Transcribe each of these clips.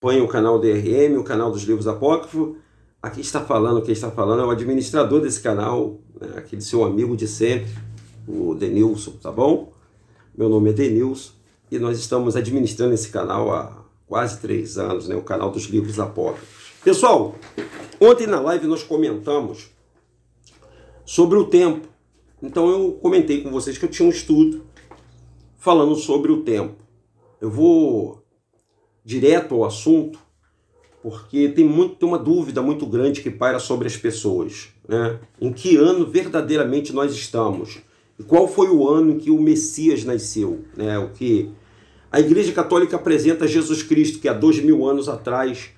acompanham o canal DRM, o canal dos livros apócrifos, aqui está falando, quem está falando é o administrador desse canal, né? aquele seu amigo de sempre, o Denilson, tá bom? Meu nome é Denilson e nós estamos administrando esse canal há quase três anos, né? o canal dos livros apócrifos. Pessoal, ontem na live nós comentamos sobre o tempo. Então eu comentei com vocês que eu tinha um estudo falando sobre o tempo. Eu vou direto ao assunto, porque tem, muito, tem uma dúvida muito grande que paira sobre as pessoas. Né? Em que ano verdadeiramente nós estamos? E qual foi o ano em que o Messias nasceu? Né? O que a Igreja Católica apresenta Jesus Cristo, que há dois mil anos atrás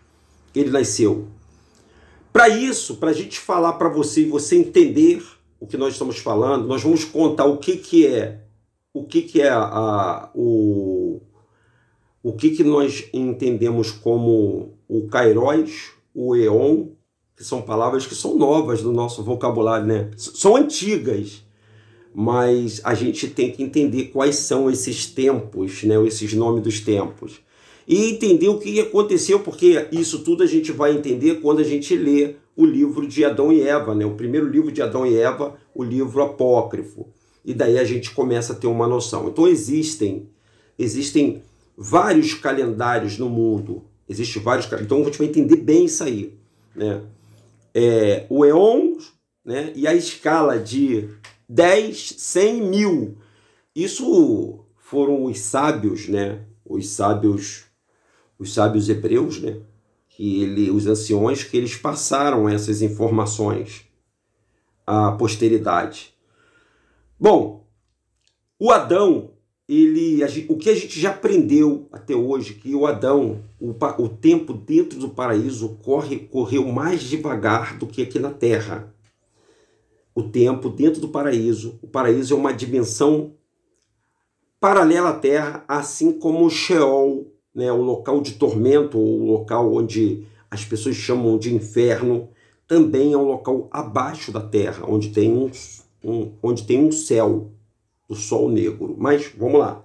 ele nasceu. Para isso, para a gente falar para você e você entender o que nós estamos falando, nós vamos contar o que, que é o que, que é a, a o o que, que nós entendemos como o kairos, o eon, que são palavras que são novas do nosso vocabulário, né? São antigas, mas a gente tem que entender quais são esses tempos, né? Esses nomes dos tempos. E entender o que aconteceu, porque isso tudo a gente vai entender quando a gente lê o livro de Adão e Eva, né? O primeiro livro de Adão e Eva, o livro apócrifo. E daí a gente começa a ter uma noção. Então existem existem vários calendários no mundo. Existem vários Então a gente vai entender bem isso aí. Né? É, o EON né? e a escala de 10, 100 mil. Isso foram os sábios, né? Os sábios, os sábios hebreus, né? Que ele, os anciões que eles passaram essas informações à posteridade. Bom, o Adão ele, o que a gente já aprendeu até hoje, que o Adão, o, o tempo dentro do paraíso corre, correu mais devagar do que aqui na Terra. O tempo dentro do paraíso, o paraíso é uma dimensão paralela à Terra, assim como o Sheol, né, o local de tormento, o local onde as pessoas chamam de inferno, também é um local abaixo da Terra, onde tem um, um, onde tem um céu do Sol Negro. Mas vamos lá.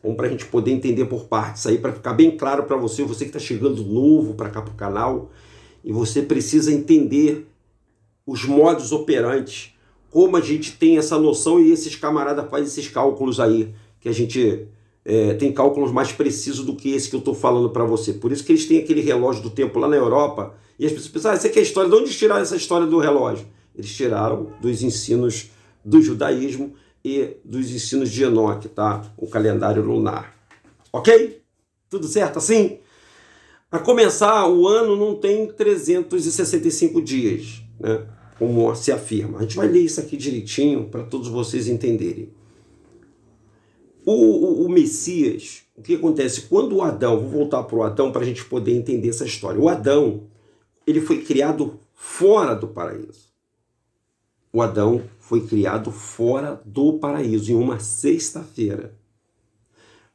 Vamos para a gente poder entender por partes aí, para ficar bem claro para você, você que está chegando novo para cá para o canal, e você precisa entender os modos operantes, como a gente tem essa noção e esses camaradas fazem esses cálculos aí, que a gente é, tem cálculos mais precisos do que esse que eu estou falando para você. Por isso que eles têm aquele relógio do tempo lá na Europa, e as pessoas pensam, ah, essa aqui é a história, de onde tiraram essa história do relógio? Eles tiraram dos ensinos do judaísmo e dos ensinos de Enoque, tá? O calendário lunar. Ok? Tudo certo assim? A começar, o ano não tem 365 dias, né? Como se afirma. A gente vai ler isso aqui direitinho para todos vocês entenderem. O, o, o, Messias, o que acontece? Quando o Adão, vou voltar para o Adão para a gente poder entender essa história. O Adão, ele foi criado fora do paraíso. O Adão foi criado fora do paraíso, em uma sexta-feira.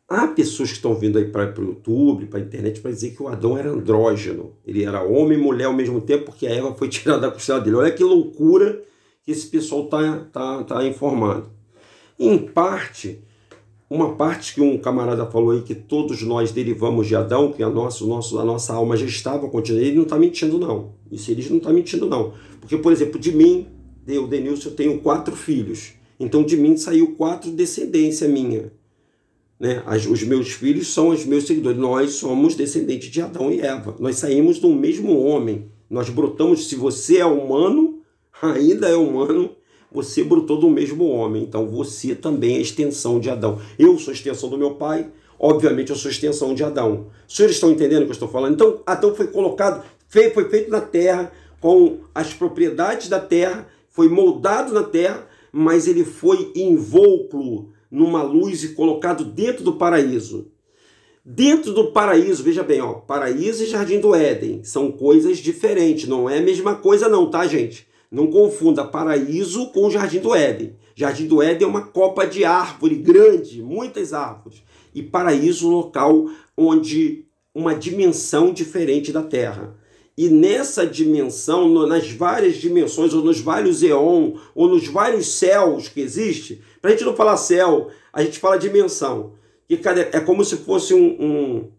Há pessoas que estão vindo aí para o YouTube, para a internet, para dizer que o Adão era andrógeno. Ele era homem e mulher ao mesmo tempo, porque a Eva foi tirada da costela dele. Olha que loucura que esse pessoal está tá, tá informando. Em parte, uma parte que um camarada falou aí, que todos nós derivamos de Adão, que a nossa, nosso, a nossa alma já estava contida. Ele não está mentindo, não. Isso eles não está mentindo, não. Porque, por exemplo, de mim, eu, Denilson, tenho quatro filhos. Então de mim saiu quatro descendência minha. Né? As, os meus filhos são os meus seguidores. Nós somos descendentes de Adão e Eva. Nós saímos do mesmo homem. Nós brotamos. Se você é humano, ainda é humano, você brotou do mesmo homem. Então você também é extensão de Adão. Eu sou extensão do meu pai. Obviamente eu sou extensão de Adão. Os senhores estão entendendo o que eu estou falando? Então Adão foi colocado, foi feito na terra com as propriedades da terra foi moldado na terra, mas ele foi envolto numa luz e colocado dentro do paraíso. Dentro do paraíso, veja bem, ó, paraíso e jardim do Éden são coisas diferentes, não é a mesma coisa não, tá, gente? Não confunda paraíso com o jardim do Éden. Jardim do Éden é uma copa de árvore grande, muitas árvores, e paraíso é local onde uma dimensão diferente da terra. E nessa dimensão, nas várias dimensões, ou nos vários eons, ou nos vários céus que existe, para a gente não falar céu, a gente fala dimensão. E cada, é como se fosse um, um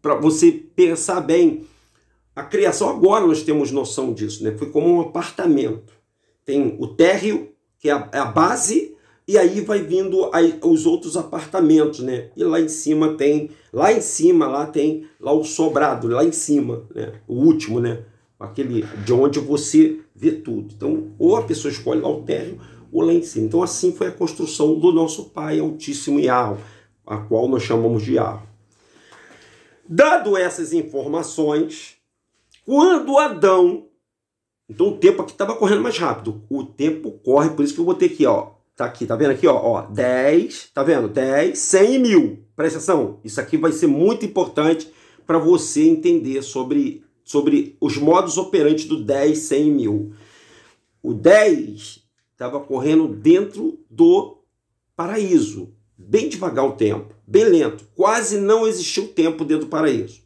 para você pensar bem a criação. Agora nós temos noção disso, né? Foi como um apartamento. Tem o térreo, que é a, é a base, e aí vai vindo aí os outros apartamentos, né? E lá em cima tem, lá em cima lá tem lá o sobrado, lá em cima, né? O último, né? Aquele de onde você vê tudo. Então, ou a pessoa escolhe lá o térreo ou lá em cima. Então, assim foi a construção do nosso pai Altíssimo Yarro, a qual nós chamamos de Yarro. Dado essas informações, quando Adão então o tempo aqui estava correndo mais rápido. O tempo corre, por isso que eu botei aqui, ó. Tá aqui, tá vendo aqui, ó, ó 10, tá vendo? 10, 100 e 1000. Presta atenção, isso aqui vai ser muito importante para você entender sobre, sobre os modos operantes do 10, 100 e 1000. O 10 estava correndo dentro do paraíso, bem devagar o tempo, bem lento, quase não existiu tempo dentro do paraíso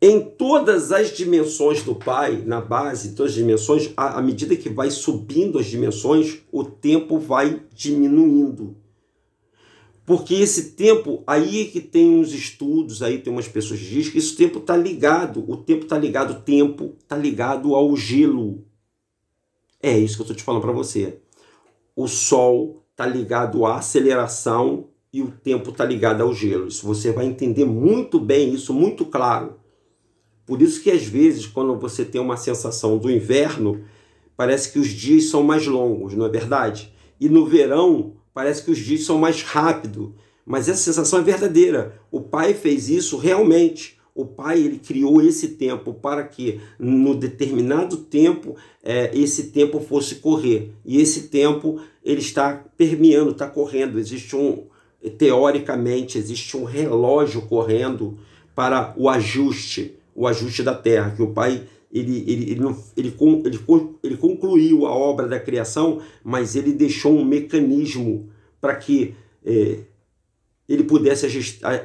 em todas as dimensões do Pai, na base, todas as dimensões, à, medida que vai subindo as dimensões, o tempo vai diminuindo. Porque esse tempo, aí é que tem uns estudos, aí tem umas pessoas que dizem que esse tempo está ligado. O tempo está ligado, o tempo está ligado ao gelo. É isso que eu estou te falando para você. O Sol está ligado à aceleração e o tempo está ligado ao gelo. Isso você vai entender muito bem, isso muito claro por isso que às vezes, quando você tem uma sensação do inverno, parece que os dias são mais longos, não é verdade? E no verão, parece que os dias são mais rápidos. Mas essa sensação é verdadeira. O pai fez isso realmente. O pai ele criou esse tempo para que, no determinado tempo, é, esse tempo fosse correr. E esse tempo ele está permeando, está correndo. Existe um, teoricamente, existe um relógio correndo para o ajuste o ajuste da terra, que o pai ele, ele, ele, não, ele, ele, ele concluiu a obra da criação, mas ele deixou um mecanismo para que é, ele pudesse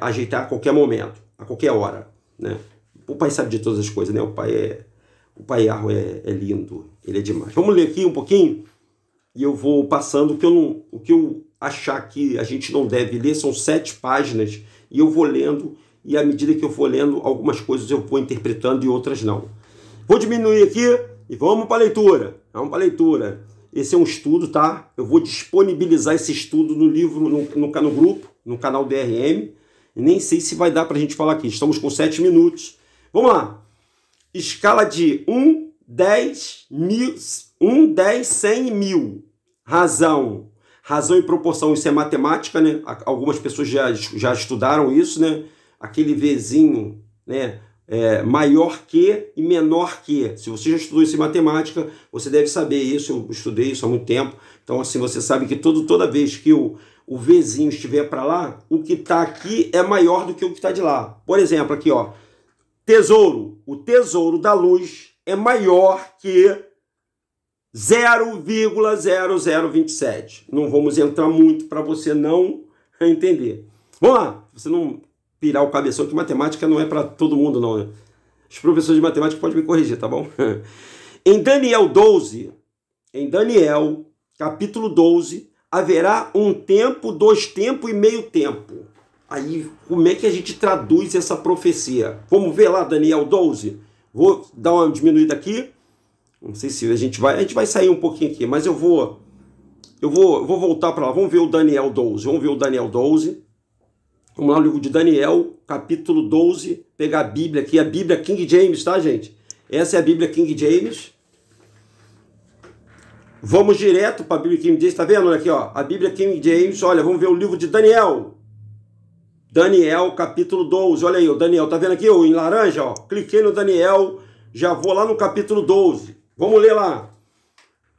ajeitar a qualquer momento, a qualquer hora. Né? O pai sabe de todas as coisas, né? O pai é. O pai Arro é, é lindo, ele é demais. Vamos ler aqui um pouquinho e eu vou passando o que eu, não, o que eu achar que a gente não deve ler, são sete páginas, e eu vou lendo e à medida que eu for lendo, algumas coisas eu vou interpretando e outras não. Vou diminuir aqui e vamos para a leitura. Vamos para a leitura. Esse é um estudo, tá? Eu vou disponibilizar esse estudo no livro, no, no, no grupo, no canal DRM. Nem sei se vai dar para a gente falar aqui. Estamos com 7 minutos. Vamos lá. Escala de 1, 10, mil, 1, 10, 100 mil. Razão. Razão e proporção, isso é matemática, né? Algumas pessoas já, já estudaram isso, né? aquele Vzinho né, é, maior que e menor que. Se você já estudou isso em matemática, você deve saber isso, eu estudei isso há muito tempo. Então, assim, você sabe que todo, toda vez que o, o Vzinho estiver para lá, o que está aqui é maior do que o que está de lá. Por exemplo, aqui, ó, tesouro. O tesouro da luz é maior que 0,0027. Não vamos entrar muito para você não entender. Vamos lá, você não pirar o cabeção, que matemática não é para todo mundo, não. Né? Os professores de matemática podem me corrigir, tá bom? em Daniel 12, em Daniel, capítulo 12, haverá um tempo, dois tempos e meio tempo. Aí, como é que a gente traduz essa profecia? Vamos ver lá Daniel 12? Vou dar uma diminuída aqui. Não sei se a gente vai, a gente vai sair um pouquinho aqui, mas eu vou eu vou, eu vou voltar para lá. Vamos ver o Daniel 12. Vamos ver o Daniel 12. Vamos lá no livro de Daniel, capítulo 12, pegar a Bíblia aqui, a Bíblia King James, tá, gente? Essa é a Bíblia King James. Vamos direto para a Bíblia King James, tá vendo? Olha aqui, ó, a Bíblia King James, olha, vamos ver o livro de Daniel. Daniel, capítulo 12, olha aí, o Daniel, tá vendo aqui, ó, em laranja, ó, cliquei no Daniel, já vou lá no capítulo 12. Vamos ler lá.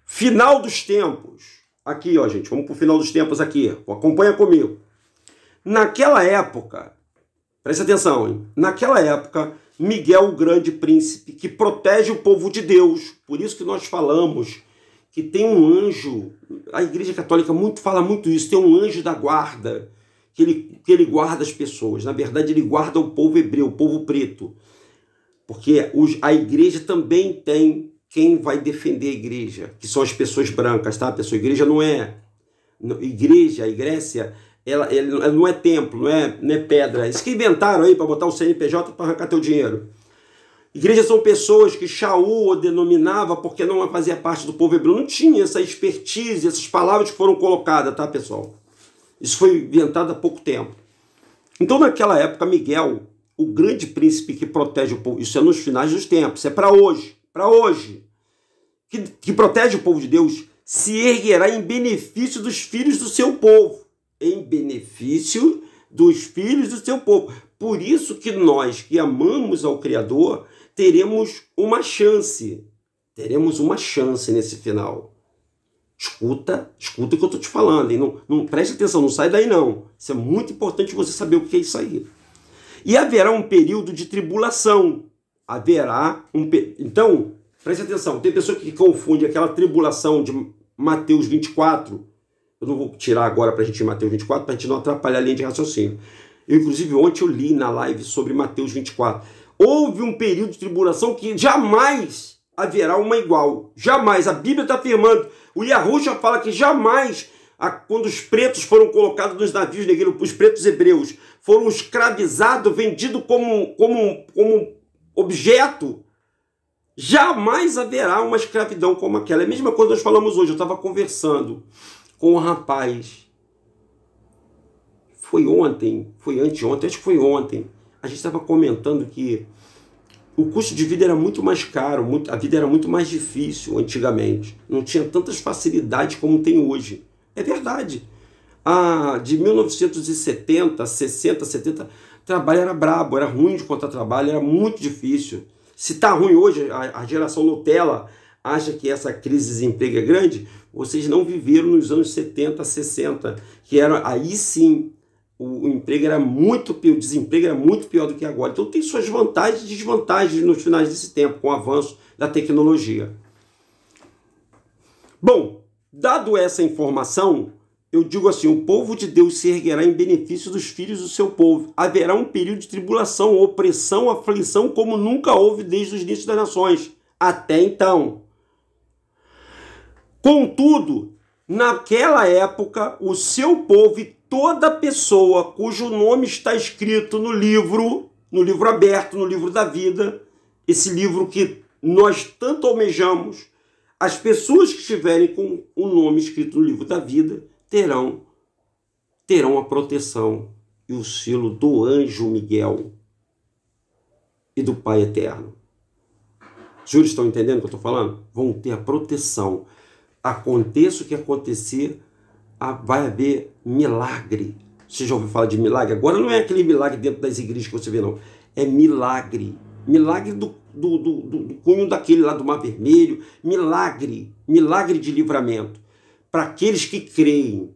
Final dos tempos. Aqui, ó, gente, vamos pro final dos tempos aqui. Acompanha comigo. Naquela época, preste atenção, hein? naquela época, Miguel, o grande príncipe, que protege o povo de Deus, por isso que nós falamos que tem um anjo, a Igreja Católica muito fala muito isso, tem um anjo da guarda, que ele, que ele guarda as pessoas, na verdade, ele guarda o povo hebreu, o povo preto, porque os, a Igreja também tem quem vai defender a Igreja, que são as pessoas brancas, tá? A pessoa, a Igreja não é. Igreja, a Igreja ela, ela é, não é templo, não é, não é pedra. Isso que inventaram aí para botar o CNPJ para arrancar teu dinheiro. Igrejas são pessoas que Shaul denominava porque não fazia parte do povo hebreu. Não tinha essa expertise, essas palavras que foram colocadas, tá, pessoal? Isso foi inventado há pouco tempo. Então, naquela época, Miguel, o grande príncipe que protege o povo, isso é nos finais dos tempos, é para hoje, para hoje, que, que protege o povo de Deus, se erguerá em benefício dos filhos do seu povo em benefício dos filhos do seu povo. Por isso que nós que amamos ao Criador teremos uma chance. Teremos uma chance nesse final. Escuta, escuta o que eu estou te falando. Hein? Não, não preste atenção, não sai daí não. Isso é muito importante você saber o que é isso aí. E haverá um período de tribulação. Haverá um. Então, preste atenção, tem pessoa que confunde aquela tribulação de Mateus 24 eu não vou tirar agora para a gente em Mateus 24, para a gente não atrapalhar a linha de raciocínio. Eu, inclusive, ontem eu li na live sobre Mateus 24. Houve um período de tribulação que jamais haverá uma igual. Jamais. A Bíblia está afirmando. O Yahushua fala que jamais, quando os pretos foram colocados nos navios negros, os pretos hebreus, foram escravizados, vendidos como, como, como objeto, jamais haverá uma escravidão como aquela. É a mesma coisa que nós falamos hoje. Eu estava conversando com o rapaz. Foi ontem, foi anteontem, acho que foi ontem. A gente estava comentando que o custo de vida era muito mais caro, muito, a vida era muito mais difícil antigamente. Não tinha tantas facilidades como tem hoje. É verdade. Ah, de 1970, 60, 70, trabalho era brabo, era ruim de contar trabalho, era muito difícil. Se tá ruim hoje, a, a geração Nutella acha que essa crise de desemprego é grande, vocês não viveram nos anos 70, 60, que era aí sim o, emprego era muito pior, o desemprego era muito pior do que agora. Então tem suas vantagens e desvantagens nos finais desse tempo, com o avanço da tecnologia. Bom, dado essa informação, eu digo assim: o povo de Deus se erguerá em benefício dos filhos do seu povo. Haverá um período de tribulação, opressão, aflição, como nunca houve desde os inícios das nações. Até então. Contudo, naquela época, o seu povo e toda pessoa cujo nome está escrito no livro, no livro aberto, no livro da vida, esse livro que nós tanto almejamos, as pessoas que estiverem com o nome escrito no livro da vida terão terão a proteção e o selo do anjo Miguel e do Pai Eterno. Os juros estão entendendo o que eu estou falando? Vão ter a proteção aconteça o que acontecer, vai haver milagre. Você já ouviu falar de milagre? Agora não é aquele milagre dentro das igrejas que você vê, não. É milagre. Milagre do, do, do, do cunho daquele lá do Mar Vermelho. Milagre. Milagre de livramento. Para aqueles que creem.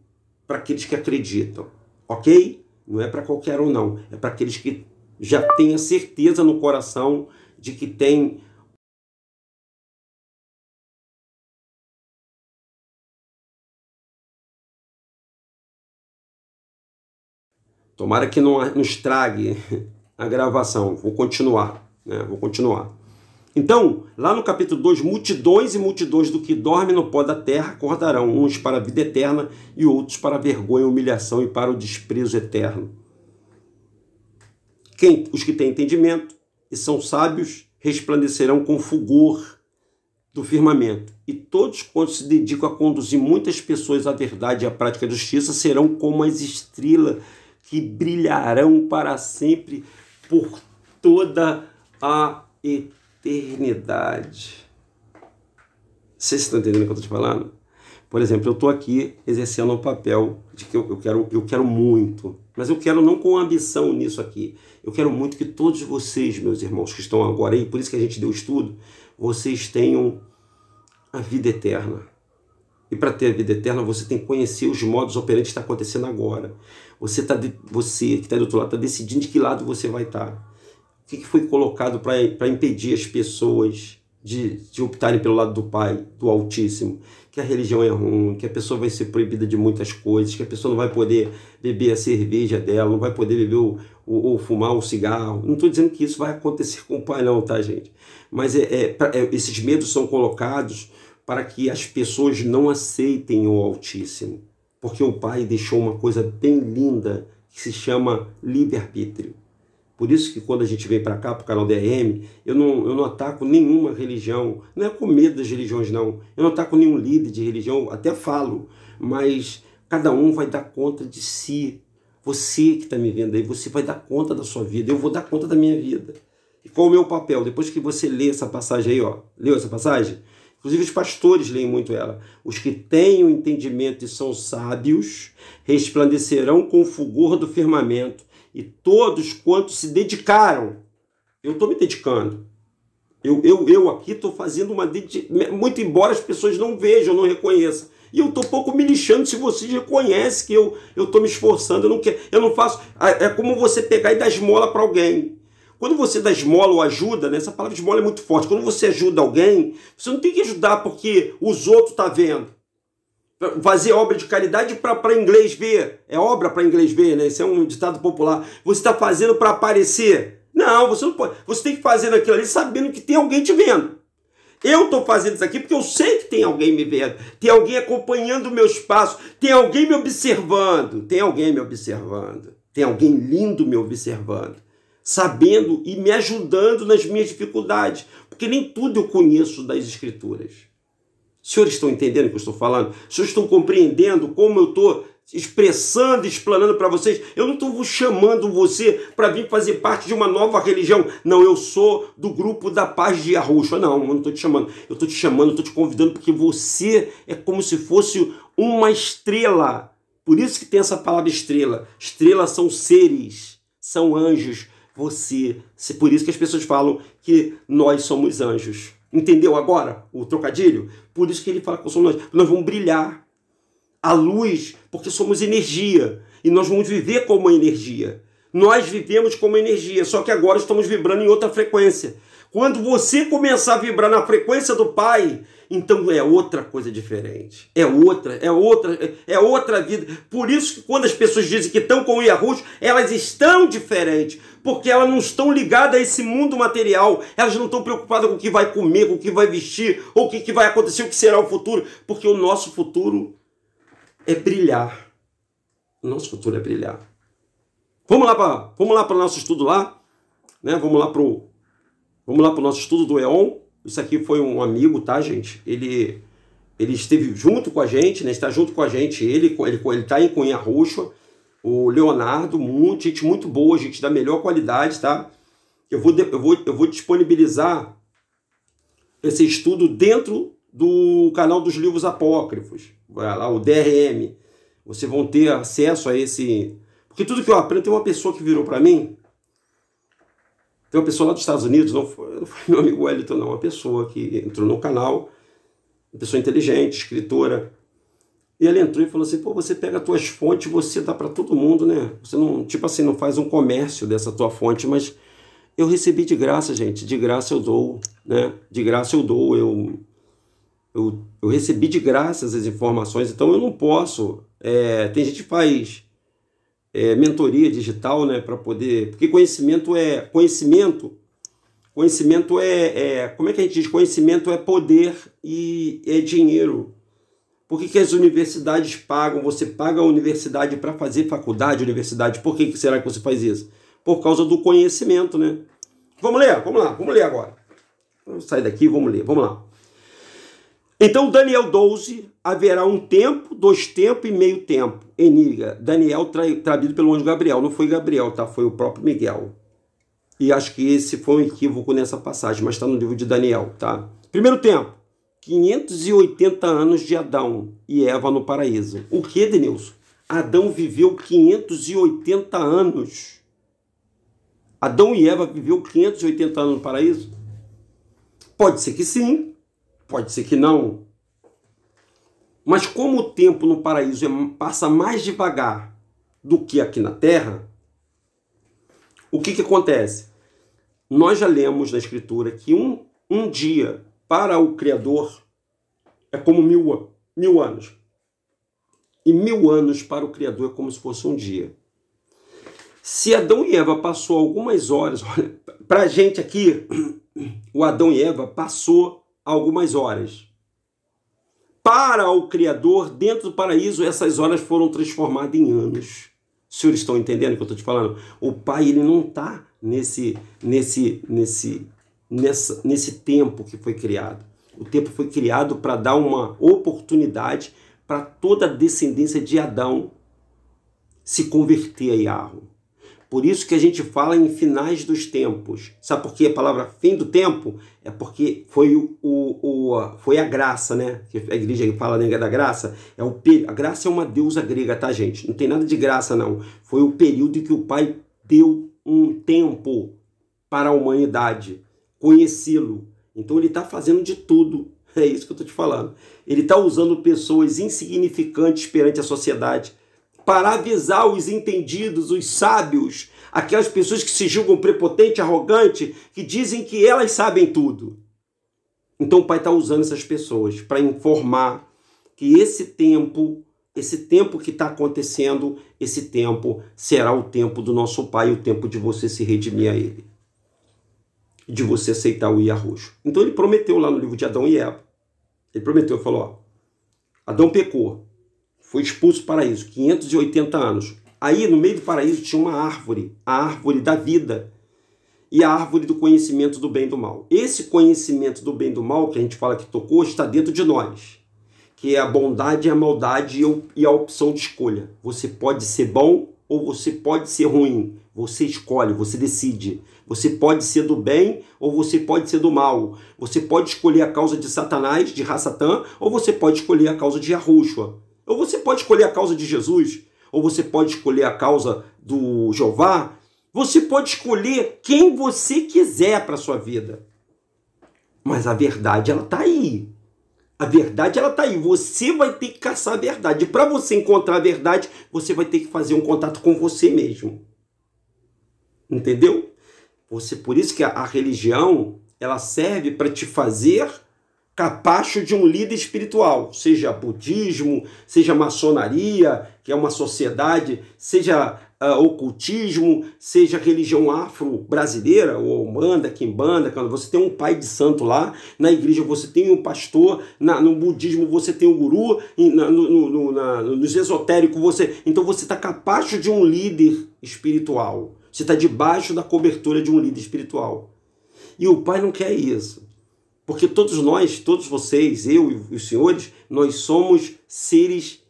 Para aqueles que acreditam. Ok? Não é para qualquer um, não. É para aqueles que já têm a certeza no coração de que tem Tomara que não estrague a gravação. Vou continuar, né? Vou continuar. Então, lá no capítulo 2, multidões e multidões do que dorme no pó da terra acordarão, uns para a vida eterna e outros para a vergonha, humilhação e para o desprezo eterno. Quem, os que têm entendimento e são sábios resplandecerão com fulgor do firmamento, e todos quantos se dedicam a conduzir muitas pessoas à verdade e à prática da justiça serão como as estrelas que brilharão para sempre por toda a eternidade. Vocês estão entendendo o que eu estou te falando? Por exemplo, eu estou aqui exercendo um papel de que eu, eu, quero, eu quero muito, mas eu quero não com ambição nisso aqui. Eu quero muito que todos vocês, meus irmãos que estão agora aí, por isso que a gente deu estudo, vocês tenham a vida eterna. E para ter a vida eterna, você tem que conhecer os modos operantes que está acontecendo agora. Você, tá de, você que está do outro lado está decidindo de que lado você vai estar. Tá. O que, que foi colocado para impedir as pessoas de, de optarem pelo lado do Pai, do Altíssimo? Que a religião é ruim, que a pessoa vai ser proibida de muitas coisas, que a pessoa não vai poder beber a cerveja dela, não vai poder beber o, ou, fumar um cigarro. Não estou dizendo que isso vai acontecer com o pai, não, tá, gente? Mas é, é, é, esses medos são colocados para que as pessoas não aceitem o Altíssimo porque o Pai deixou uma coisa bem linda que se chama livre-arbítrio. Por isso que quando a gente vem para cá, para o canal DRM, eu não, eu não ataco nenhuma religião, não é com medo das religiões não, eu não ataco nenhum líder de religião, até falo, mas cada um vai dar conta de si. Você que está me vendo aí, você vai dar conta da sua vida, eu vou dar conta da minha vida. E qual é o meu papel? Depois que você lê essa passagem aí, ó, leu essa passagem? Inclusive, os pastores leem muito ela. Os que têm o entendimento e são sábios resplandecerão com o fulgor do firmamento, e todos quantos se dedicaram. Eu estou me dedicando. Eu, eu, eu aqui estou fazendo uma dedicação. Muito embora as pessoas não vejam, não reconheçam. E eu estou pouco me lixando se vocês reconhecem que eu estou me esforçando. Eu não, quero, eu não faço. É como você pegar e dar esmola para alguém. Quando você dá esmola ou ajuda, né, essa palavra esmola é muito forte. Quando você ajuda alguém, você não tem que ajudar porque os outros estão tá vendo. Fazer obra de caridade para inglês ver. É obra para inglês ver, né? Isso é um ditado popular. Você está fazendo para aparecer. Não, você não pode. Você tem que fazer aquilo ali sabendo que tem alguém te vendo. Eu estou fazendo isso aqui porque eu sei que tem alguém me vendo, tem alguém acompanhando o meu espaço, tem alguém me observando, tem alguém me observando, tem alguém lindo me observando sabendo e me ajudando nas minhas dificuldades, porque nem tudo eu conheço das Escrituras. Os senhores estão entendendo o que eu estou falando? Os senhores estão compreendendo como eu estou expressando, explanando para vocês? Eu não estou chamando você para vir fazer parte de uma nova religião. Não, eu sou do grupo da paz de Arrocha. Não, eu não estou te chamando. Eu estou te chamando, estou te convidando porque você é como se fosse uma estrela. Por isso que tem essa palavra estrela. Estrelas são seres, são anjos, você. Se por isso que as pessoas falam que nós somos anjos. Entendeu agora o trocadilho? Por isso que ele fala que somos nós. Nós vamos brilhar a luz, porque somos energia. E nós vamos viver como energia. Nós vivemos como energia, só que agora estamos vibrando em outra frequência. Quando você começar a vibrar na frequência do Pai, então é outra coisa diferente. É outra, é outra, é outra vida. Por isso que quando as pessoas dizem que estão com o Yahush, elas estão diferentes. Porque elas não estão ligadas a esse mundo material. Elas não estão preocupadas com o que vai comer, com o que vai vestir, ou o que, que vai acontecer, o que será o futuro. Porque o nosso futuro é brilhar. O nosso futuro é brilhar. Vamos lá para vamos lá para o nosso estudo lá, né? Vamos lá pro vamos lá para o nosso estudo do Eon. Isso aqui foi um amigo, tá, gente? Ele, ele esteve junto com a gente, né? Está junto com a gente, ele ele ele tá em Cunha Roxa, o Leonardo, muito, gente muito boa, gente da melhor qualidade, tá? Eu vou eu vou eu vou disponibilizar esse estudo dentro do canal dos livros apócrifos, vai lá o DRM. Vocês vão ter acesso a esse porque tudo que eu aprendo tem uma pessoa que virou para mim tem uma pessoa lá dos Estados Unidos, não foi, não foi meu amigo Wellington, não, uma pessoa que entrou no canal, uma pessoa inteligente, escritora. E ela entrou e falou assim: pô, você pega tuas fontes, você dá para todo mundo, né? Você não, tipo assim, não faz um comércio dessa tua fonte, mas eu recebi de graça, gente, de graça eu dou, né? De graça eu dou, eu, eu, eu recebi de graça as informações, então eu não posso. É, tem gente que faz é, mentoria digital, né, para poder, porque conhecimento é conhecimento, conhecimento é, é, como é que a gente diz, conhecimento é poder e é dinheiro. Por que, que as universidades pagam? Você paga a universidade para fazer faculdade, universidade. Por que, que será que você faz isso? Por causa do conhecimento, né? Vamos ler, vamos lá, vamos ler agora. Vamos sair daqui, vamos ler, vamos lá. Então, Daniel 12, haverá um tempo, dois tempos e meio tempo. Enigma, Daniel tra traído pelo anjo Gabriel. Não foi Gabriel, tá? Foi o próprio Miguel. E acho que esse foi um equívoco nessa passagem, mas está no livro de Daniel, tá? Primeiro tempo, 580 anos de Adão e Eva no paraíso. O que, Denilson? Adão viveu 580 anos. Adão e Eva viveu 580 anos no paraíso? Pode ser que sim, pode ser que não. Mas como o tempo no paraíso é, passa mais devagar do que aqui na terra, o que, que acontece? Nós já lemos na Escritura que um, um dia para o Criador é como mil, mil anos. E mil anos para o Criador é como se fosse um dia. Se Adão e Eva passou algumas horas, olha, para a gente aqui, o Adão e Eva passou algumas horas para o Criador, dentro do paraíso, essas horas foram transformadas em anos. Os senhores estão entendendo o que eu estou te falando? O pai ele não está nesse, nesse, nesse, nessa, nesse tempo que foi criado. O tempo foi criado para dar uma oportunidade para toda a descendência de Adão se converter a Yahweh. Por isso que a gente fala em finais dos tempos. Sabe por que a palavra fim do tempo? É porque foi, o, o, foi a graça, né? A igreja fala né, da graça. É o, a graça é uma deusa grega, tá, gente? Não tem nada de graça, não. Foi o período em que o Pai deu um tempo para a humanidade conhecê-lo. Então ele está fazendo de tudo. É isso que eu estou te falando. Ele está usando pessoas insignificantes perante a sociedade para avisar os entendidos, os sábios, aquelas pessoas que se julgam prepotente, arrogante, que dizem que elas sabem tudo. Então o Pai está usando essas pessoas para informar que esse tempo, esse tempo que está acontecendo, esse tempo será o tempo do nosso Pai, o tempo de você se redimir a Ele, de você aceitar o Iarujo. Então ele prometeu lá no livro de Adão e Eva. Ele prometeu, falou: ó, Adão pecou, foi expulso do paraíso, 580 anos. Aí, no meio do paraíso, tinha uma árvore, a árvore da vida e a árvore do conhecimento do bem e do mal. Esse conhecimento do bem e do mal, que a gente fala que tocou, está dentro de nós, que é a bondade e a maldade e a opção de escolha. Você pode ser bom ou você pode ser ruim. Você escolhe, você decide. Você pode ser do bem ou você pode ser do mal. Você pode escolher a causa de Satanás, de Ra-Satã, ou você pode escolher a causa de Yahushua. Ou você pode escolher a causa de Jesus, ou você pode escolher a causa do Jeová, você pode escolher quem você quiser para sua vida. Mas a verdade ela está aí. A verdade ela está aí. Você vai ter que caçar a verdade. Para você encontrar a verdade, você vai ter que fazer um contato com você mesmo. Entendeu? Você por isso que a, a religião ela serve para te fazer capacho de um líder espiritual, seja budismo, seja maçonaria, que é uma sociedade, seja uh, ocultismo, seja religião afro-brasileira, ou umbanda, quimbanda, quando você tem um pai de santo lá, na igreja você tem um pastor, na, no budismo você tem o um guru, na, no, no, na, nos esotéricos você... Então você está capacho de um líder espiritual, você está debaixo da cobertura de um líder espiritual. E o pai não quer isso. Porque todos nós, todos vocês, eu e os senhores, nós somos seres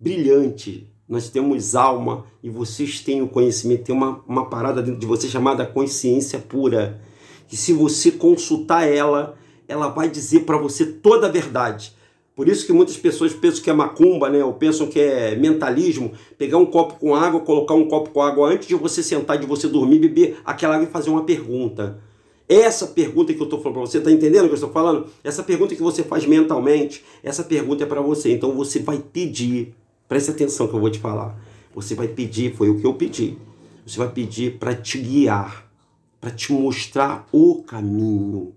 brilhantes. Nós temos alma e vocês têm o conhecimento. Tem uma, uma parada dentro de você chamada consciência pura. Que se você consultar ela, ela vai dizer para você toda a verdade. Por isso que muitas pessoas pensam que é macumba, né? Ou pensam que é mentalismo. Pegar um copo com água, colocar um copo com água antes de você sentar, de você dormir, beber aquela água e fazer uma pergunta. Essa pergunta que eu estou falando para você, está entendendo o que eu estou falando? Essa pergunta que você faz mentalmente, essa pergunta é para você. Então você vai pedir, preste atenção que eu vou te falar. Você vai pedir, foi o que eu pedi. Você vai pedir para te guiar, para te mostrar o caminho.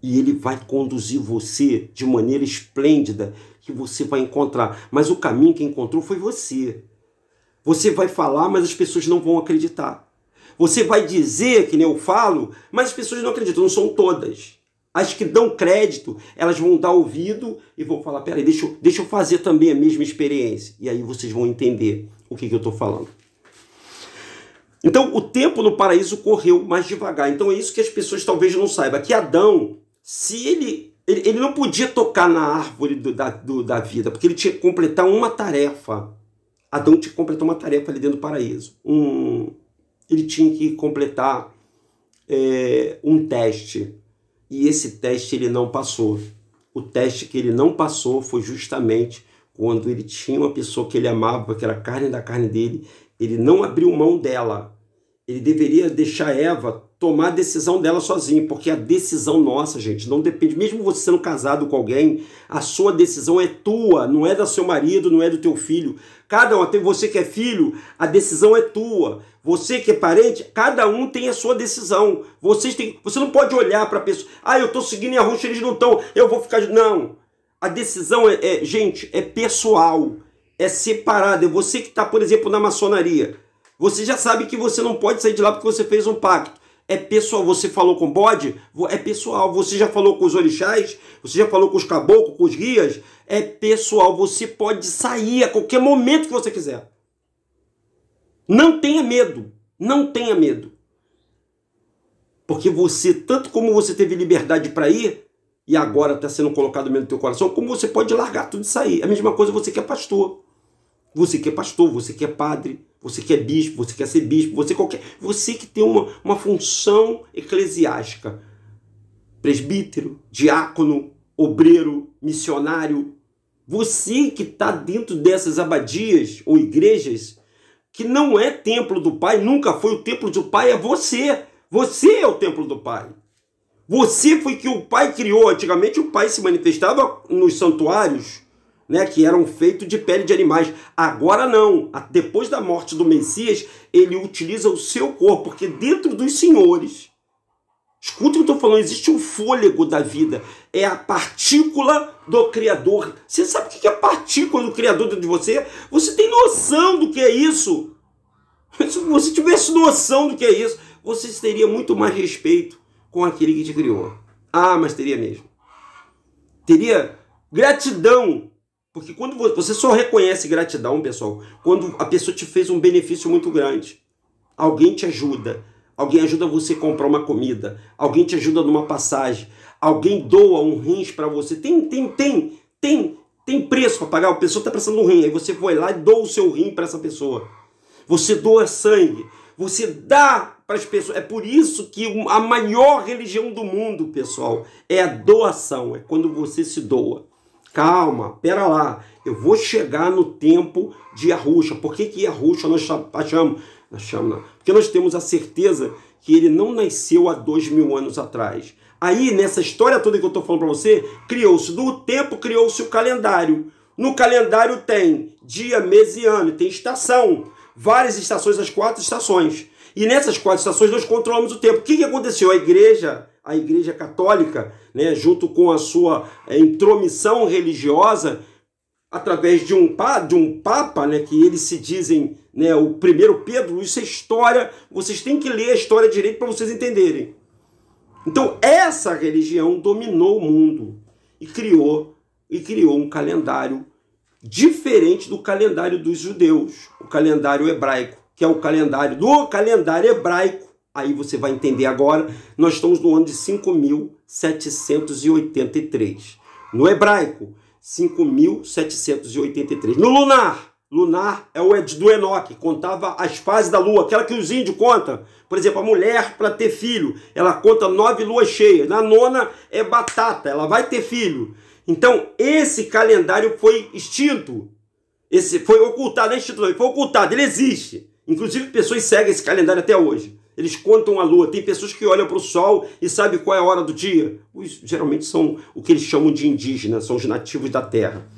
E ele vai conduzir você de maneira esplêndida que você vai encontrar. Mas o caminho que encontrou foi você. Você vai falar, mas as pessoas não vão acreditar. Você vai dizer, que nem eu falo, mas as pessoas não acreditam, não são todas. As que dão crédito, elas vão dar ouvido e vão falar: peraí, deixa eu, deixa eu fazer também a mesma experiência. E aí vocês vão entender o que, que eu estou falando. Então, o tempo no paraíso correu mais devagar. Então, é isso que as pessoas talvez não saibam: que Adão, se ele. Ele, ele não podia tocar na árvore do, da, do, da vida, porque ele tinha que completar uma tarefa. Adão tinha que completar uma tarefa ali dentro do paraíso. Um, ele tinha que completar é, um teste e esse teste ele não passou. O teste que ele não passou foi justamente quando ele tinha uma pessoa que ele amava, que era carne da carne dele, ele não abriu mão dela. Ele deveria deixar Eva tomar a decisão dela sozinho, porque a decisão nossa, gente, não depende. Mesmo você sendo casado com alguém, a sua decisão é tua, não é do seu marido, não é do teu filho. Cada um, até você que é filho, a decisão é tua. Você que é parente, cada um tem a sua decisão. Vocês têm, você não pode olhar para a pessoa, ah, eu estou seguindo a rocha, eles não estão, eu vou ficar. Não. A decisão é, é gente, é pessoal, é separada. É você que está, por exemplo, na maçonaria. Você já sabe que você não pode sair de lá porque você fez um pacto é pessoal. Você falou com bode, é pessoal. Você já falou com os orixás, você já falou com os caboclos, com os guias, é pessoal. Você pode sair a qualquer momento que você quiser. Não tenha medo, não tenha medo. Porque você, tanto como você teve liberdade para ir, e agora está sendo colocado medo no teu coração, como você pode largar tudo e sair. A mesma coisa você que é pastor. Você que é pastor, você que é padre, você que é bispo, você quer ser bispo, você qualquer. Você que tem uma, uma função eclesiástica. Presbítero, diácono, obreiro, missionário. Você que está dentro dessas abadias ou igrejas, que não é templo do Pai, nunca foi o templo do Pai, é você. Você é o templo do Pai. Você foi que o Pai criou. Antigamente o Pai se manifestava nos santuários né, que eram feitos de pele de animais. Agora não. Depois da morte do Messias, ele utiliza o seu corpo, porque dentro dos senhores, escuta o que eu estou falando, existe um fôlego da vida. É a partícula do Criador. Você sabe o que é a partícula do Criador dentro de você? Você tem noção do que é isso? Se você tivesse noção do que é isso, você teria muito mais respeito com aquele que te criou. Ah, mas teria mesmo. Teria gratidão porque quando você só reconhece gratidão, pessoal, quando a pessoa te fez um benefício muito grande. Alguém te ajuda, alguém ajuda você a comprar uma comida, alguém te ajuda numa passagem, alguém doa um rins para você. Tem, tem, tem, tem, tem preço para pagar. A pessoa está precisando um rim, aí você foi lá e doa o seu rim para essa pessoa. Você doa sangue, você dá para as pessoas. É por isso que a maior religião do mundo, pessoal, é a doação, é quando você se doa. Calma, pera lá, eu vou chegar no tempo de Arrucha. Por que, que Arruxa nós achamos? achamos não. Porque nós temos a certeza que ele não nasceu há dois mil anos atrás. Aí, nessa história toda que eu estou falando para você, criou-se do tempo, criou-se o calendário. No calendário tem dia, mês e ano, tem estação. Várias estações, as quatro estações. E nessas quatro estações nós controlamos o tempo. O que, que aconteceu? A igreja, a igreja católica, né, junto com a sua eh, intromissão religiosa, através de um, de um papa, né, que eles se dizem né, o primeiro Pedro, isso é história, vocês têm que ler a história direito para vocês entenderem. Então, essa religião dominou o mundo e criou, e criou um calendário diferente do calendário dos judeus, o calendário hebraico, que é o calendário do calendário hebraico Aí você vai entender agora, nós estamos no ano de 5783. No hebraico, 5783. No lunar, lunar é o Ed do Enoque, contava as fases da lua, aquela que os índios contam. Por exemplo, a mulher para ter filho, ela conta nove luas cheias. Na nona é batata, ela vai ter filho. Então, esse calendário foi extinto. Esse foi ocultado, não é extinto, foi ocultado, ele existe. Inclusive, pessoas seguem esse calendário até hoje. Eles contam a lua. Tem pessoas que olham para o sol e sabem qual é a hora do dia. Os, geralmente são o que eles chamam de indígenas, são os nativos da terra.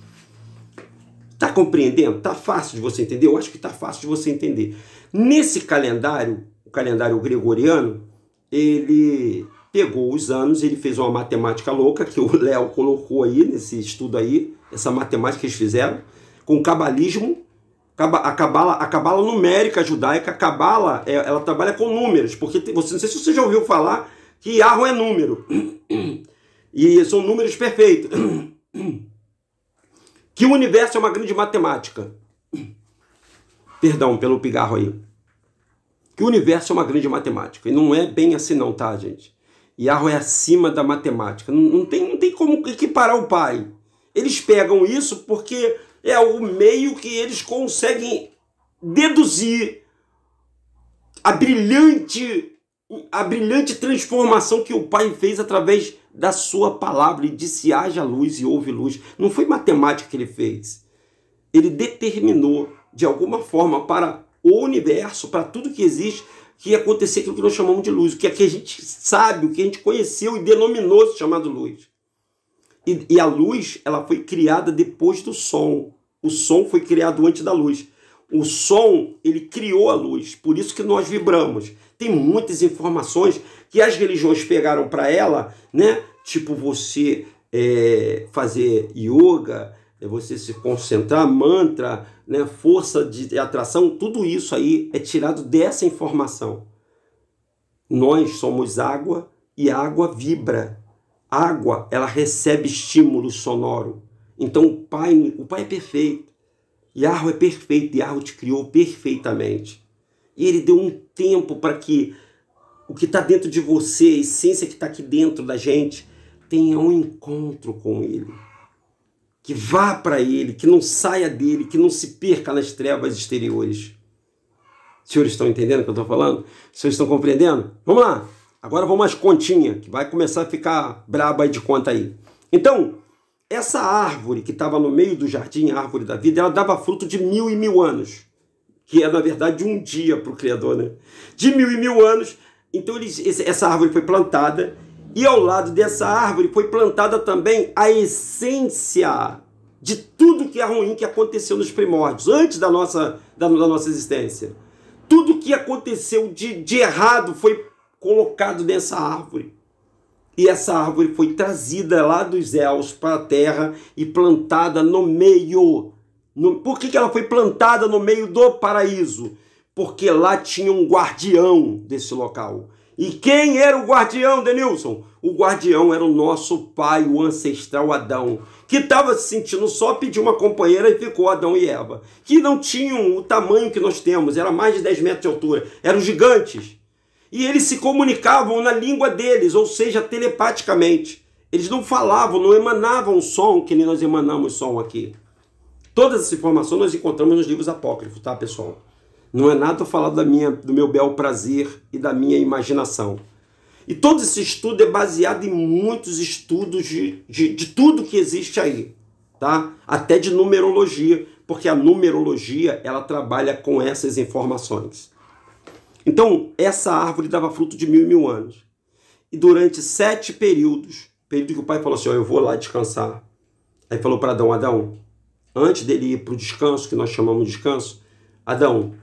Tá compreendendo? Tá fácil de você entender? Eu acho que tá fácil de você entender. Nesse calendário, o calendário gregoriano, ele pegou os anos, ele fez uma matemática louca que o Léo colocou aí nesse estudo aí, essa matemática que eles fizeram, com cabalismo, a cabala, a cabala numérica judaica, a cabala, é, ela trabalha com números, porque você não sei se você já ouviu falar que arro é número. E são números perfeitos. Que o universo é uma grande matemática. Perdão pelo pigarro aí. Que o universo é uma grande matemática. E não é bem assim não, tá, gente? arro é acima da matemática. Não, não, tem, não tem como equiparar o pai. Eles pegam isso porque é o meio que eles conseguem deduzir a brilhante a brilhante transformação que o Pai fez através da sua palavra e disse haja luz e houve luz. Não foi matemática que ele fez. Ele determinou de alguma forma para o universo, para tudo que existe, que ia acontecer aquilo que nós chamamos de luz, o que é que a gente sabe, o que a gente conheceu e denominou se chamado luz. E, e a luz, ela foi criada depois do sol. O som foi criado antes da luz. O som, ele criou a luz, por isso que nós vibramos. Tem muitas informações que as religiões pegaram para ela, né? Tipo você é, fazer yoga, é você se concentrar, mantra, né? força de atração, tudo isso aí é tirado dessa informação. Nós somos água e a água vibra. A água, ela recebe estímulo sonoro. Então o Pai, o pai é perfeito. Yarro é perfeito, Yarro te criou perfeitamente. E ele deu um tempo para que o que está dentro de você, a essência que está aqui dentro da gente, tenha um encontro com ele. Que vá para ele, que não saia dele, que não se perca nas trevas exteriores. Os senhores estão entendendo o que eu estou falando? Os senhores estão compreendendo? Vamos lá! Agora vamos às continhas, que vai começar a ficar braba de conta aí. Então, essa árvore que estava no meio do jardim, a árvore da vida, ela dava fruto de mil e mil anos, que é na verdade um dia para o Criador, né? De mil e mil anos. Então eles, essa árvore foi plantada, e ao lado dessa árvore foi plantada também a essência de tudo que é ruim que aconteceu nos primórdios, antes da nossa, da, da nossa existência. Tudo que aconteceu de, de errado foi colocado nessa árvore. E essa árvore foi trazida lá dos céus para a terra e plantada no meio. No, por que, que ela foi plantada no meio do paraíso? Porque lá tinha um guardião desse local. E quem era o guardião, Denilson? O guardião era o nosso pai, o ancestral Adão, que estava se sentindo só, pediu uma companheira e ficou Adão e Eva, que não tinham o tamanho que nós temos, era mais de 10 metros de altura, eram gigantes e eles se comunicavam na língua deles, ou seja, telepaticamente. Eles não falavam, não emanavam som que nem nós emanamos som aqui. Todas essas informações nós encontramos nos livros apócrifos, tá, pessoal? Não é nada falado da minha, do meu bel prazer e da minha imaginação. E todo esse estudo é baseado em muitos estudos de, de, de tudo que existe aí, tá? Até de numerologia, porque a numerologia ela trabalha com essas informações. Então, essa árvore dava fruto de mil e mil anos. E durante sete períodos, período que o pai falou assim: eu vou lá descansar. Aí falou para Adão: Adão, antes dele ir para o descanso, que nós chamamos de descanso, Adão,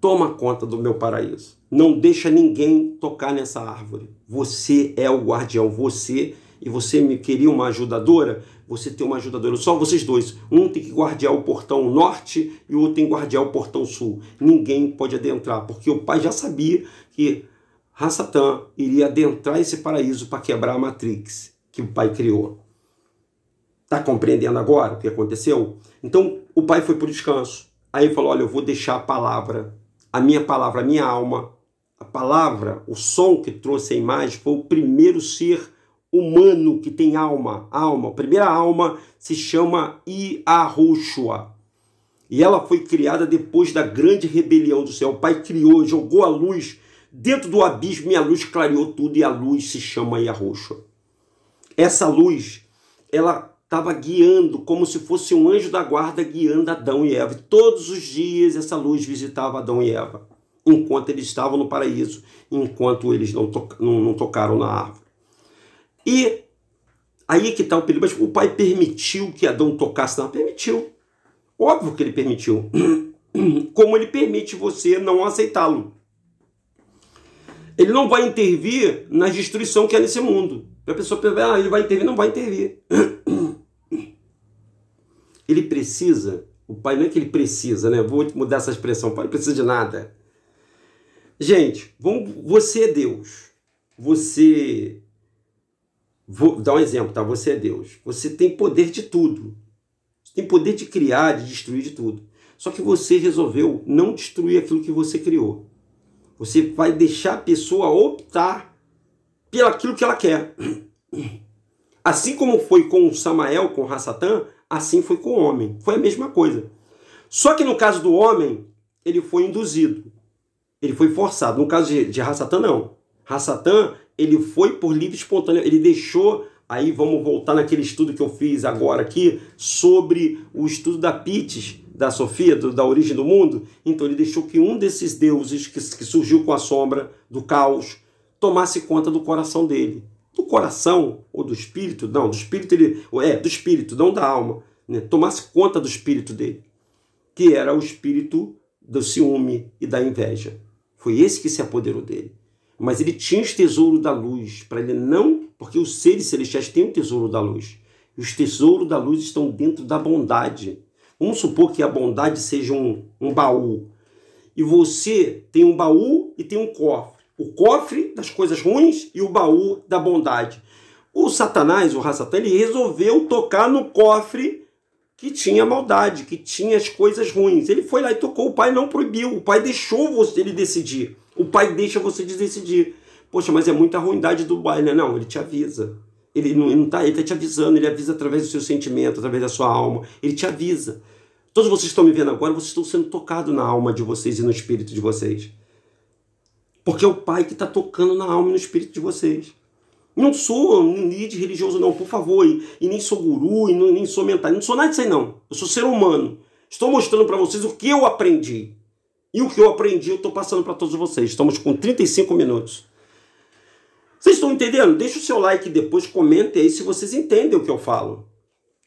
toma conta do meu paraíso. Não deixa ninguém tocar nessa árvore. Você é o guardião, você é e você me queria uma ajudadora, você tem uma ajudadora. Só vocês dois. Um tem que guardiar o portão norte e o outro tem que guardiar o portão sul. Ninguém pode adentrar, porque o pai já sabia que Rassatã iria adentrar esse paraíso para quebrar a Matrix que o pai criou. Está compreendendo agora o que aconteceu? Então o pai foi para o descanso. Aí ele falou: Olha, eu vou deixar a palavra, a minha palavra, a minha alma, a palavra, o som que trouxe a imagem, foi o primeiro ser humano que tem alma. Alma. A primeira alma se chama Iahushua. E ela foi criada depois da grande rebelião do céu. O Pai criou, jogou a luz dentro do abismo e a luz clareou tudo e a luz se chama Iahushua. Essa luz, ela estava guiando como se fosse um anjo da guarda guiando Adão e Eva. Todos os dias essa luz visitava Adão e Eva, enquanto eles estavam no paraíso, enquanto eles não, não, não tocaram na árvore. E aí que está o perigo. Mas o pai permitiu que Adão tocasse? Não, permitiu. Óbvio que ele permitiu. Como ele permite você não aceitá-lo. Ele não vai intervir na destruição que é nesse mundo. A pessoa pensa, ah, ele vai intervir. Não vai intervir. Ele precisa, o pai não é que ele precisa, né? Vou mudar essa expressão, o pai não precisa de nada. Gente, vamos, você é Deus. Você Vou dar um exemplo, tá? Você é Deus. Você tem poder de tudo. Você tem poder de criar, de destruir de tudo. Só que você resolveu não destruir aquilo que você criou. Você vai deixar a pessoa optar pelo aquilo que ela quer. Assim como foi com Samael, com Rassatã, assim foi com o homem. Foi a mesma coisa. Só que no caso do homem, ele foi induzido. Ele foi forçado. No caso de, de Rassatã, não. Rassatã ele foi por livre espontâneo, ele deixou. Aí vamos voltar naquele estudo que eu fiz agora aqui sobre o estudo da Pites, da Sofia, do, da origem do mundo. Então ele deixou que um desses deuses que, que surgiu com a sombra do caos tomasse conta do coração dele. Do coração ou do espírito? Não, do espírito ele. É, do espírito, não da alma. Né? Tomasse conta do espírito dele, que era o espírito do ciúme e da inveja. Foi esse que se apoderou dele mas ele tinha os tesouros da luz, para ele não, porque os seres celestiais têm o tesouro da luz. E os tesouros da luz estão dentro da bondade. Vamos supor que a bondade seja um, um baú. E você tem um baú e tem um cofre. O cofre das coisas ruins e o baú da bondade. O Satanás, o Rassatã, ele resolveu tocar no cofre que tinha maldade, que tinha as coisas ruins. Ele foi lá e tocou, o pai não proibiu, o pai deixou você ele decidir. O pai deixa você decidir. Poxa, mas é muita ruindade do baile. Né? Não, ele te avisa. Ele não, ele tá, ele tá te avisando, ele avisa através do seu sentimento, através da sua alma. Ele te avisa. Todos vocês estão me vendo agora, vocês estão sendo tocados na alma de vocês e no espírito de vocês. Porque é o pai que está tocando na alma e no espírito de vocês. Não sou nenhum líder religioso, não, por favor. E, e nem sou guru, e não, nem sou mental. Não sou nada disso aí, não. Eu sou ser humano. Estou mostrando para vocês o que eu aprendi. E o que eu aprendi, eu estou passando para todos vocês. Estamos com 35 minutos. Vocês estão entendendo? Deixa o seu like depois, comente aí se vocês entendem o que eu falo.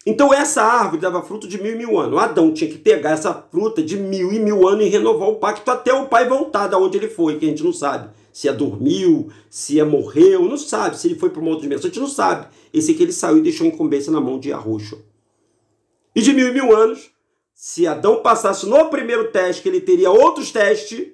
Então essa árvore dava fruto de mil e mil anos. Adão tinha que pegar essa fruta de mil e mil anos e renovar o pacto até o pai voltar da onde ele foi, que a gente não sabe. Se é dormiu, se é morreu, não sabe. Se ele foi para uma outra dimensão, a gente não sabe. Esse aqui ele saiu e deixou incumbência na mão de Arroxo. E de mil e mil anos, se Adão passasse no primeiro teste, que ele teria outros testes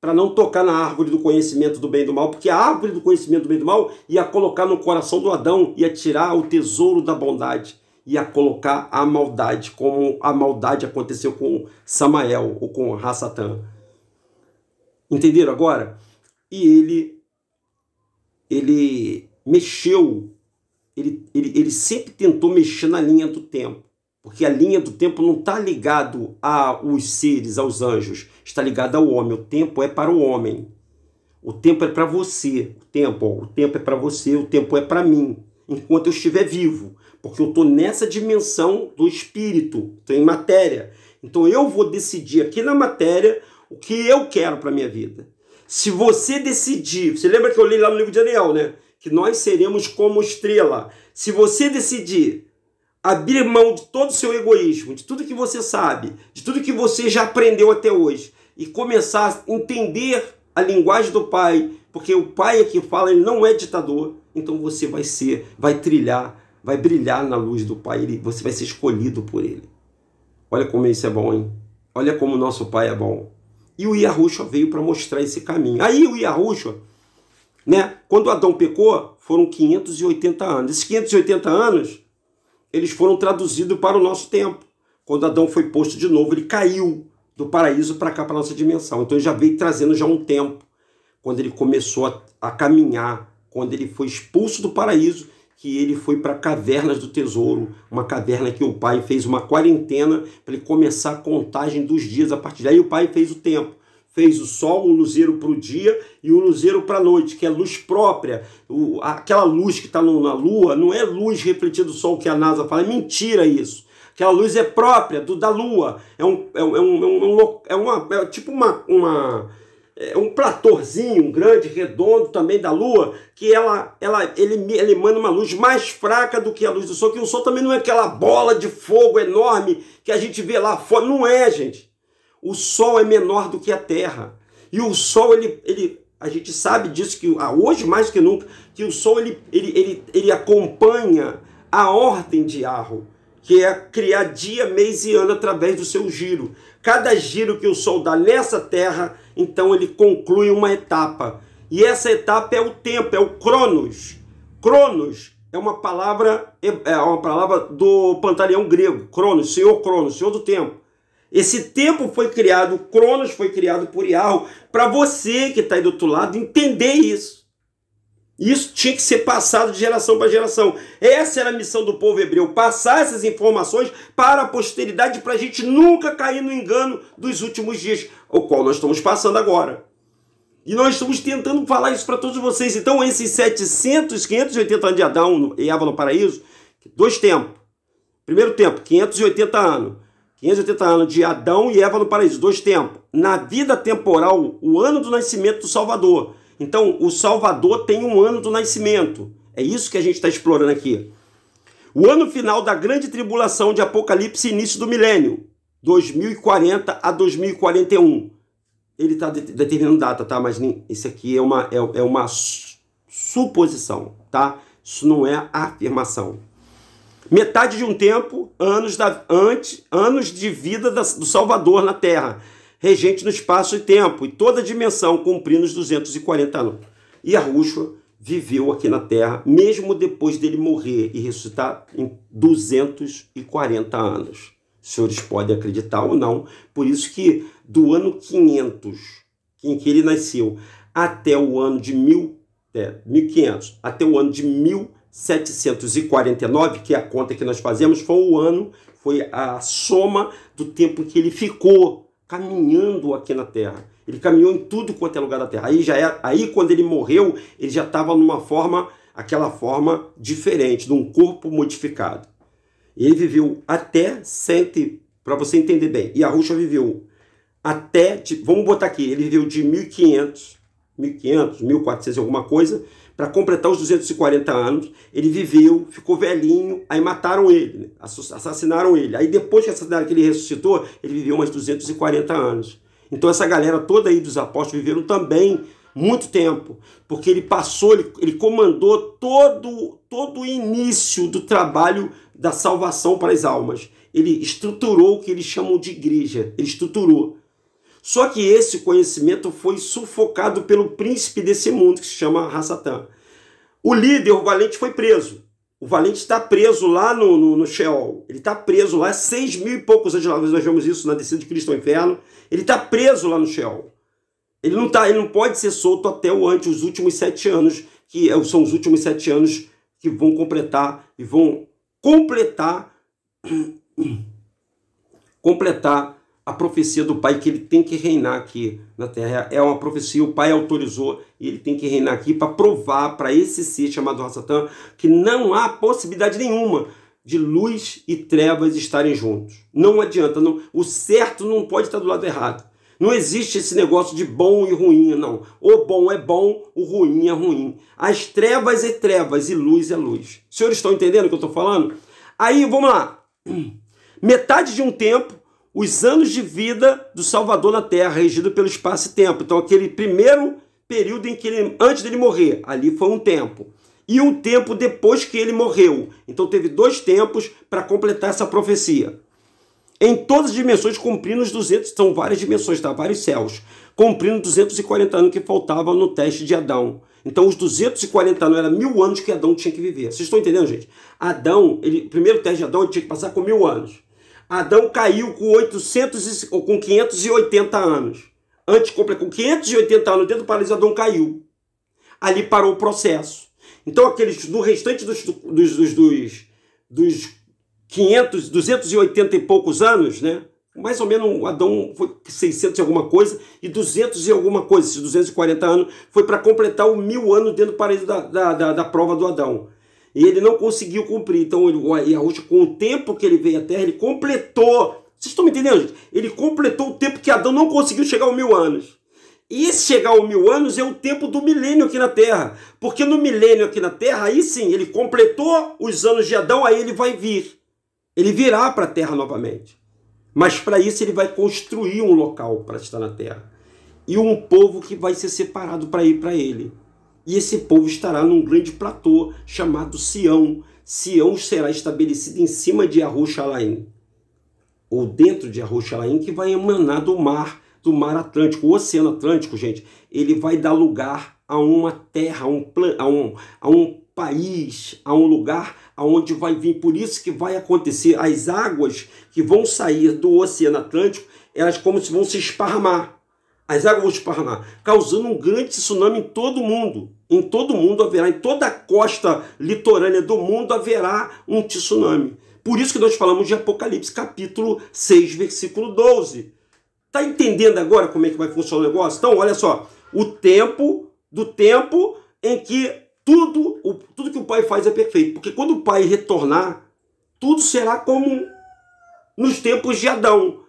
para não tocar na árvore do conhecimento do bem e do mal, porque a árvore do conhecimento do bem e do mal ia colocar no coração do Adão, ia tirar o tesouro da bondade, ia colocar a maldade, como a maldade aconteceu com Samael ou com Rassatã. Entenderam agora? E ele ele mexeu, ele, ele, ele sempre tentou mexer na linha do tempo. Porque a linha do tempo não está ligado aos seres, aos anjos, está ligada ao homem. O tempo é para o homem. O tempo é para você. O tempo, ó, o tempo é para você, o tempo é para mim, enquanto eu estiver vivo, porque eu estou nessa dimensão do espírito, estou em matéria. Então eu vou decidir aqui na matéria o que eu quero para minha vida. Se você decidir, você lembra que eu li lá no livro de Daniel, né? Que nós seremos como estrela. Se você decidir abrir mão de todo o seu egoísmo, de tudo que você sabe, de tudo que você já aprendeu até hoje e começar a entender a linguagem do pai, porque o pai é que fala, ele não é ditador, então você vai ser, vai trilhar, vai brilhar na luz do pai, ele, você vai ser escolhido por ele. Olha como isso é bom, hein? Olha como o nosso pai é bom. E o Yahushua veio para mostrar esse caminho. Aí o Yahushua, né, quando Adão pecou, foram 580 anos. Esses 580 anos eles foram traduzidos para o nosso tempo. Quando Adão foi posto de novo, ele caiu do paraíso para cá, para a nossa dimensão. Então ele já veio trazendo já um tempo, quando ele começou a, a caminhar, quando ele foi expulso do paraíso, que ele foi para cavernas do tesouro, uma caverna que o pai fez uma quarentena para ele começar a contagem dos dias a partir daí. o pai fez o tempo fez o sol, o luzeiro para o dia e o luzeiro para a noite, que é luz própria. O, aquela luz que está na lua não é luz refletida do sol que a NASA fala, é mentira isso. Aquela luz é própria do, da lua, é, um, é, um, é, um, é, é, é uma, é tipo uma, uma, é um platorzinho um grande, redondo também da lua, que ela, ela ele, ele emana uma luz mais fraca do que a luz do sol, que o sol também não é aquela bola de fogo enorme que a gente vê lá fora, não é, gente. O Sol é menor do que a Terra. E o Sol, ele, ele, a gente sabe disso, que hoje mais que nunca, que o Sol ele, ele, ele, ele acompanha a ordem de Arro, que é criar dia, mês e ano através do seu giro. Cada giro que o Sol dá nessa Terra, então ele conclui uma etapa. E essa etapa é o tempo, é o Cronos. Cronos é uma palavra é, é uma palavra do pantaleão grego, Cronos, Senhor Cronos, Senhor do tempo. Esse tempo foi criado, o Cronos foi criado por Iarro, para você que está aí do outro lado entender isso. Isso tinha que ser passado de geração para geração. Essa era a missão do povo hebreu, passar essas informações para a posteridade, para a gente nunca cair no engano dos últimos dias, o qual nós estamos passando agora. E nós estamos tentando falar isso para todos vocês. Então, esses 700, 580 anos de Adão e Eva no paraíso, dois tempos. Primeiro tempo, 580 anos. 580 anos de Adão e Eva no paraíso, dois tempos. Na vida temporal, o ano do nascimento do Salvador. Então, o Salvador tem um ano do nascimento. É isso que a gente está explorando aqui. O ano final da grande tribulação de Apocalipse, início do milênio, 2040 a 2041. Ele está de determinando data, tá? Mas isso aqui é uma, é, é uma suposição, tá? Isso não é afirmação metade de um tempo, anos, da, antes, anos de vida da, do Salvador na Terra, regente no espaço e tempo, e toda a dimensão cumprindo os 240 anos. E a Rússia viveu aqui na Terra, mesmo depois dele morrer e ressuscitar em 240 anos. Os senhores podem acreditar ou não, por isso que do ano 500, em que ele nasceu, até o ano de mil, é, 1500, até o ano de 1000 749, que é a conta que nós fazemos, foi o ano, foi a soma do tempo que ele ficou caminhando aqui na Terra. Ele caminhou em tudo quanto é lugar da Terra. Aí já era, é, aí quando ele morreu, ele já estava numa forma, aquela forma diferente, de um corpo modificado. E ele viveu até 100, para você entender bem. E a Ruxa viveu até, vamos botar aqui, ele viveu de 1500, 1500, 1400 alguma coisa, para completar os 240 anos, ele viveu, ficou velhinho, aí mataram ele, né? assassinaram ele. Aí depois que assassinaram que ele ressuscitou, ele viveu mais 240 anos. Então essa galera toda aí dos apóstolos viveram também muito tempo, porque ele passou, ele, ele comandou todo, todo o início do trabalho da salvação para as almas. Ele estruturou o que eles chamam de igreja, ele estruturou. Só que esse conhecimento foi sufocado pelo príncipe desse mundo, que se chama Rassatã. O líder, o Valente, foi preso. O Valente está preso lá no, no, no Sheol. Ele está preso lá, seis mil e poucos anos lá. Nós vemos isso na descida de Cristo ao inferno. Ele está preso lá no Sheol. Ele não, tá, ele não pode ser solto até o antes, os últimos sete anos, que é são os últimos sete anos que vão completar e vão completar completar a profecia do Pai que ele tem que reinar aqui na terra. É uma profecia, o Pai autorizou e ele tem que reinar aqui para provar para esse ser chamado Satã que não há possibilidade nenhuma de luz e trevas estarem juntos. Não adianta, não, o certo não pode estar do lado errado. Não existe esse negócio de bom e ruim, não. O bom é bom, o ruim é ruim. As trevas é trevas e luz é luz. Os senhores estão entendendo o que eu estou falando? Aí, vamos lá. Metade de um tempo, os anos de vida do Salvador na Terra, regido pelo espaço e tempo. Então, aquele primeiro período em que ele, antes dele morrer, ali foi um tempo. E um tempo depois que ele morreu. Então, teve dois tempos para completar essa profecia. Em todas as dimensões, cumprindo os 200, são várias dimensões, tá? Vários céus. Cumprindo 240 anos que faltavam no teste de Adão. Então, os 240 anos, era mil anos que Adão tinha que viver. Vocês estão entendendo, gente? Adão, ele, o primeiro teste de Adão, ele tinha que passar com mil anos. Adão caiu com, 800 e, com 580 anos. Antes com 580 anos dentro do paraíso, Adão caiu. Ali parou o processo. Então, aqueles do restante dos, dos, dos, dos, dos 500, 280 e poucos anos, né? Mais ou menos Adão foi 600 e alguma coisa, e 200 e alguma coisa, esses 240 anos, foi para completar o mil ano dentro do paraíso da, da, da, da prova do Adão. E ele não conseguiu cumprir. Então, ele, o Yahusha, com o tempo que ele veio à Terra, ele completou. Vocês estão me entendendo, gente? Ele completou o tempo que Adão não conseguiu chegar aos mil anos. E esse chegar aos mil anos é o tempo do milênio aqui na Terra. Porque no milênio aqui na Terra, aí sim, ele completou os anos de Adão, aí ele vai vir. Ele virá para a Terra novamente. Mas para isso ele vai construir um local para estar na Terra. E um povo que vai ser separado para ir para ele. E esse povo estará num grande platô chamado Sião. Sião será estabelecido em cima de Arroxalaim, ou dentro de Arroxalaim, que vai emanar do mar, do mar Atlântico. O Oceano Atlântico, gente, ele vai dar lugar a uma terra, a um, a um, a um país, a um lugar aonde vai vir. Por isso que vai acontecer. As águas que vão sair do Oceano Atlântico, elas como se vão se esparramar as águas vão parnar, causando um grande tsunami em todo o mundo. Em todo mundo haverá, em toda a costa litorânea do mundo haverá um tsunami. Por isso que nós falamos de Apocalipse capítulo 6, versículo 12. Tá entendendo agora como é que vai funcionar o negócio? Então, olha só, o tempo do tempo em que tudo, o, tudo que o pai faz é perfeito, porque quando o pai retornar, tudo será comum nos tempos de Adão.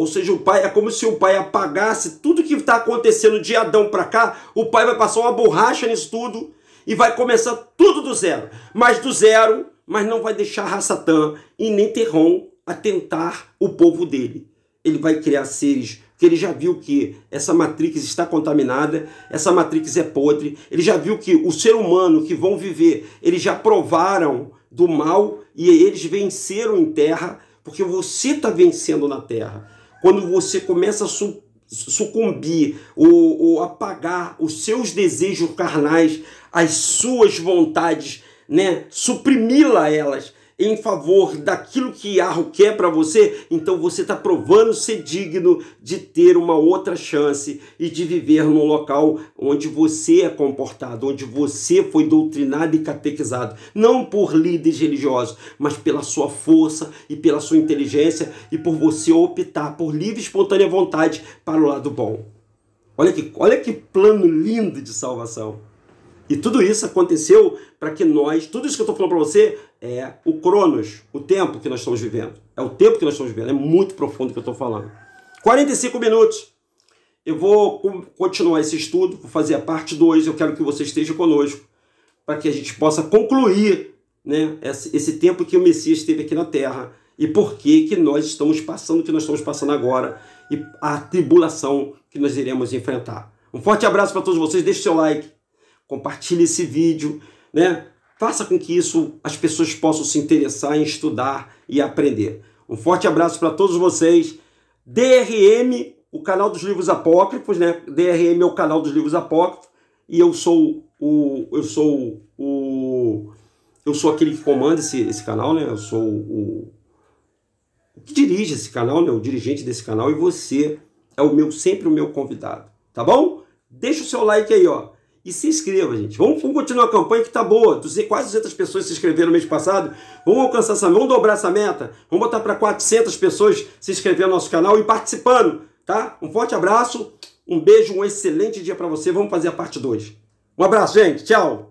Ou seja, o pai é como se o pai apagasse tudo que está acontecendo de Adão para cá, o pai vai passar uma borracha nisso tudo e vai começar tudo do zero. Mas do zero, mas não vai deixar a Satã e nem Terron atentar o povo dele. Ele vai criar seres que ele já viu que essa matrix está contaminada, essa matrix é podre. Ele já viu que o ser humano que vão viver, eles já provaram do mal e eles venceram em terra, porque você está vencendo na terra quando você começa a su sucumbir ou, ou apagar os seus desejos carnais, as suas vontades, né? Suprimi-la elas em favor daquilo que Yarro quer para você, então você está provando ser digno de ter uma outra chance e de viver num local onde você é comportado, onde você foi doutrinado e catequizado, não por líderes religiosos, mas pela sua força e pela sua inteligência e por você optar por livre e espontânea vontade para o lado bom. Olha que, olha que plano lindo de salvação. E tudo isso aconteceu para que nós, tudo isso que eu estou falando para você é o Cronos, o tempo que nós estamos vivendo. É o tempo que nós estamos vivendo, é muito profundo o que eu estou falando. 45 minutos. Eu vou continuar esse estudo, vou fazer a parte 2, eu quero que você esteja conosco para que a gente possa concluir né, esse tempo que o Messias esteve aqui na Terra e por que, que nós estamos passando o que nós estamos passando agora e a tribulação que nós iremos enfrentar. Um forte abraço para todos vocês, deixe seu like compartilhe esse vídeo, né? Faça com que isso as pessoas possam se interessar em estudar e aprender. Um forte abraço para todos vocês. DRM, o canal dos livros apócrifos, né? DRM é o canal dos livros apócrifos e eu sou o eu sou o eu sou aquele que comanda esse, esse canal, né? Eu sou o, o que dirige esse canal, né? O dirigente desse canal e você é o meu sempre o meu convidado, tá bom? Deixa o seu like aí, ó e se inscreva, gente. Vamos, vamos continuar a campanha que está boa. Quase 200 pessoas se inscreveram no mês passado. Vamos alcançar essa, vamos dobrar essa meta. Vamos botar para 400 pessoas se inscrever no nosso canal e participando, tá? Um forte abraço, um beijo, um excelente dia para você. Vamos fazer a parte 2. Um abraço, gente. Tchau.